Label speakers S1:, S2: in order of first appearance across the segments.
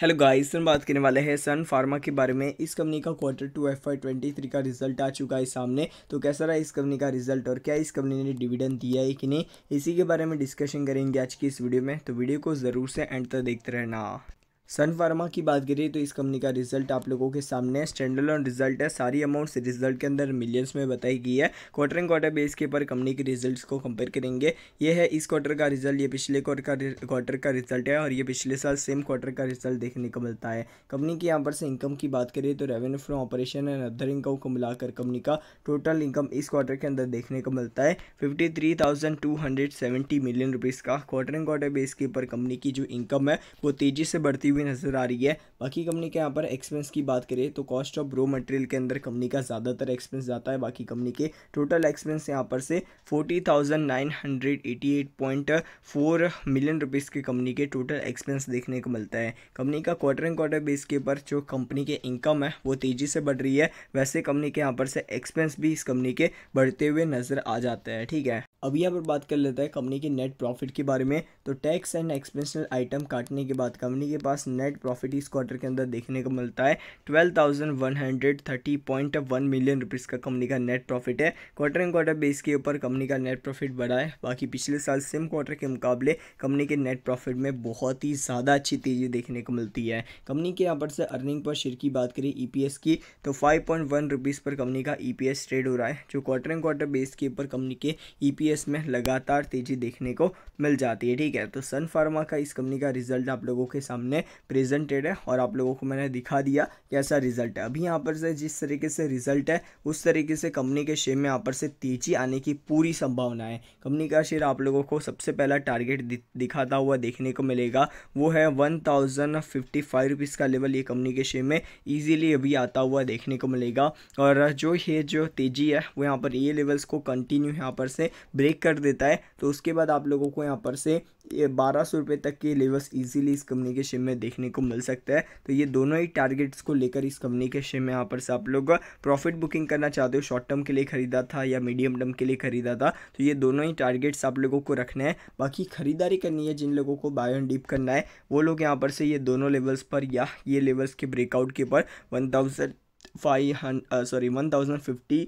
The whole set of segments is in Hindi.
S1: हेलो गाइस हम बात करने वाले हैं सन फार्मा के बारे में इस कंपनी का quarter two F I twenty three का रिजल्ट आ चुका है सामने तो कैसा रहा इस कंपनी का रिजल्ट और क्या इस कंपनी ने डिविडेंड दिया है कि नहीं इसी के बारे में डिस्कशन करेंगे आज की इस वीडियो में तो वीडियो को ज़रूर से एंड तक देखते रहना सन फार्मा की बात करिए तो इस कंपनी का रिजल्ट आप लोगों के सामने स्टैंडर्ड ऑन रिजल्ट है सारी अमाउंट्स रिजल्ट के अंदर मिलियंस में बताई गई है क्वार्टर एंड क्वार्टर बेस के ऊपर कंपनी के रिजल्ट्स को कंपेयर करेंगे ये है इस क्वार्टर का रिजल्ट ये पिछले क्वार्टर का क्वार्टर का रिजल्ट है और ये पिछले साल सेम क्वार्टर का रिजल्ट देखने को मिलता है कंपनी की यहाँ पर से इनकम की बात करिए तो revenue from operation and other income को मिलाकर कंपनी का टोटल इनकम इस क्वार्टर के अंदर देखने को मिलता है fifty three thousand two hundred seventy million rupees का क्वार्टर एंड क्वार्टर बेस के ऊपर कंपनी की जो इनकम है वो तेज़ी से बढ़ती हुई भी नज़र आ रही है बाकी कंपनी के यहाँ पर एक्सपेंस की बात करें तो कॉस्ट ऑफ रो मटेरियल के अंदर कंपनी का ज़्यादातर एक्सपेंस जाता है बाकी कंपनी के टोटल एक्सपेंस यहाँ पर से फोर्टी मिलियन रुपीज़ के कंपनी के टोटल एक्सपेंस देखने को मिलता है कंपनी का क्वार्टर एंड क्वार्टर बेस के ऊपर जो कंपनी के इनकम है वो तेज़ी से बढ़ रही है वैसे कंपनी के यहाँ पर से एक्सपेंस भी इस कंपनी के बढ़ते हुए नज़र आ जाता है ठीक है अब यहाँ पर बात कर लेते हैं कंपनी के नेट प्रॉफिट के बारे में तो टैक्स एंड एक्सपेंशनल आइटम काटने के बाद कंपनी के पास नेट प्रॉफिट इस क्वार्टर के अंदर देखने को मिलता है twelve thousand one hundred thirty point one million rupees का कंपनी का नेट प्रॉफिट है क्वार्टर एंड क्वार्टर बेस के ऊपर कंपनी का नेट प्रॉफिट बढ़ा है बाकी पिछले साल सेम क्वार्टर के मुकाबले कंपनी के नेट प्रॉफिट में बहुत ही ज़्यादा अच्छी तेज़ी देखने को मिलती है कंपनी के यहाँ पर से अर्निंग पर शेयर की बात करें ई e की तो फाइव पॉइंट वन रुपीज़ पर कंपनी का ई e ट्रेड हो रहा है जो क्वार्टर एंड क्वार्टर बेस के ऊपर कंपनी के ई e ईपीएस में लगातार तेज़ी देखने को मिल जाती है ठीक है तो सन फार्मा का इस कंपनी का रिजल्ट आप लोगों के सामने प्रेजेंटेड है और आप लोगों को मैंने दिखा दिया कैसा रिजल्ट है अभी यहाँ पर से जिस तरीके से रिजल्ट है उस तरीके से कंपनी के शेयर में यहाँ पर से तेज़ी आने की पूरी संभावना है कंपनी का शेयर आप लोगों को सबसे पहला टारगेट दिखाता हुआ देखने को मिलेगा वो है one thousand fifty five rupees का लेवल ये कंपनी के शेयर में ईजिली अभी आता हुआ देखने को मिलेगा और जो ये जो तेज़ी है वो यहाँ पर ये लेवल्स को कंटिन्यू यहाँ पर से ब्रेक कर देता है तो उसके बाद आप लोगों को यहाँ पर से बारह सौ रुपये तक के लेवल्स इजीली इस कंपनी के शेयर में देखने को मिल सकता है तो ये दोनों ही टारगेट्स को लेकर इस कंपनी के शेयर में यहाँ पर से आप लोग प्रॉफिट बुकिंग करना चाहते हो शॉर्ट टर्म के लिए खरीदा था या मीडियम टर्म के लिए खरीदा था तो ये दोनों ही टारगेट्स आप लोगों को रखने हैं बाकी खरीदारी करनी है जिन लोगों को बाय एंड डीप करना है वो लोग यहाँ पर से ये दोनों लेवल्स पर या ये लेवल्स के ब्रेकआउट के ऊपर one thousand five hundred sorry one thousand fifty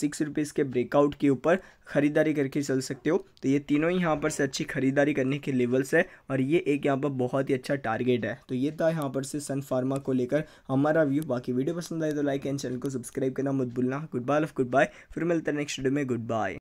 S1: six rupees के ब्रेकआउट के ऊपर ख़रीदारी करके चल सकते हो तो ये तीनों ही यहाँ पर से अच्छी ख़रीदारी करने के लेवल्स है और ये एक यहाँ पर बहुत ही अच्छा टारगेट है तो ये था यहाँ पर से सन फार्मा को लेकर हमारा व्यू बाकी वीडियो पसंद आए तो लाइक एंड चैनल को सब्सक्राइब करना मत भूलना goodbye off goodbye फिर मिलते हैं नेक्स्ट वीडियो में गुड बाय